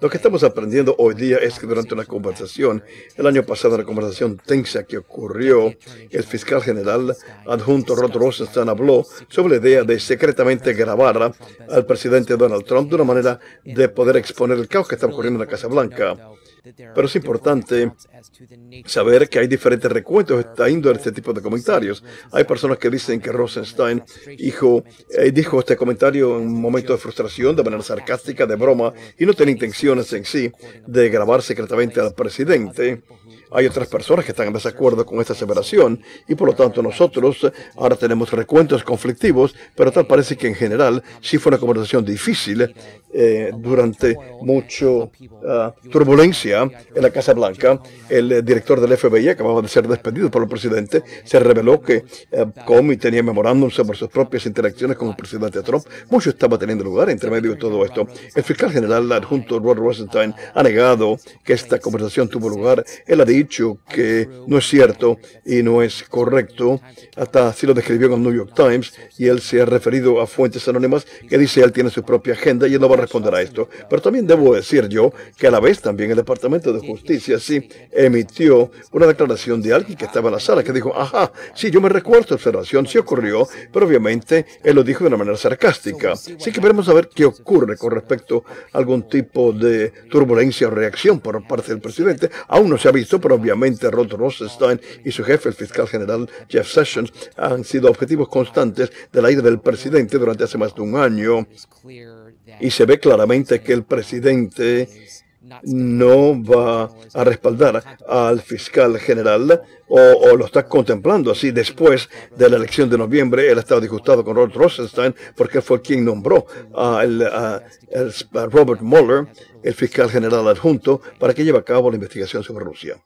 Lo que estamos aprendiendo hoy día es que durante una conversación, el año pasado, una conversación tensa que ocurrió, el fiscal general adjunto Rod Rosenstein habló sobre la idea de secretamente grabar al presidente Donald Trump de una manera de poder exponer el caos que está ocurriendo en la Casa Blanca. Pero es importante saber que hay diferentes recuentos de este tipo de comentarios. Hay personas que dicen que Rosenstein eh, dijo este comentario en un momento de frustración, de manera sarcástica, de broma, y no tiene intenciones en sí de grabar secretamente al presidente. Hay otras personas que están en desacuerdo con esta aseveración y por lo tanto nosotros ahora tenemos recuentos conflictivos, pero tal parece que en general sí fue una conversación difícil eh, durante mucha ah, turbulencia en la Casa Blanca, el eh, director del FBI acababa de ser despedido por el presidente, se reveló que eh, Comey tenía memorándum sobre sus propias interacciones con el presidente Trump. Mucho estaba teniendo lugar entre medio de todo esto. El fiscal general adjunto Rod Rosenstein ha negado que esta conversación tuvo lugar. Él ha dicho que no es cierto y no es correcto. Hasta así lo describió en el New York Times y él se ha referido a fuentes anónimas que dice él tiene su propia agenda y él no va a responder a esto. Pero también debo decir yo que a la vez también el departamento de Justicia, sí, emitió una declaración de alguien que estaba en la sala que dijo, ajá, sí, yo me recuerdo esa observación, sí ocurrió, pero obviamente él lo dijo de una manera sarcástica. Así que veremos a ver qué ocurre con respecto a algún tipo de turbulencia o reacción por parte del presidente. Aún no se ha visto, pero obviamente Rod Rosenstein y su jefe, el fiscal general Jeff Sessions, han sido objetivos constantes de la ira del presidente durante hace más de un año. Y se ve claramente que el presidente no va a respaldar al fiscal general o, lo está contemplando. Así, después de la elección de noviembre, él ha estado disgustado con Robert Rosenstein porque fue quien nombró a, a Robert Mueller, el fiscal general adjunto, para que lleve a cabo la investigación sobre Rusia.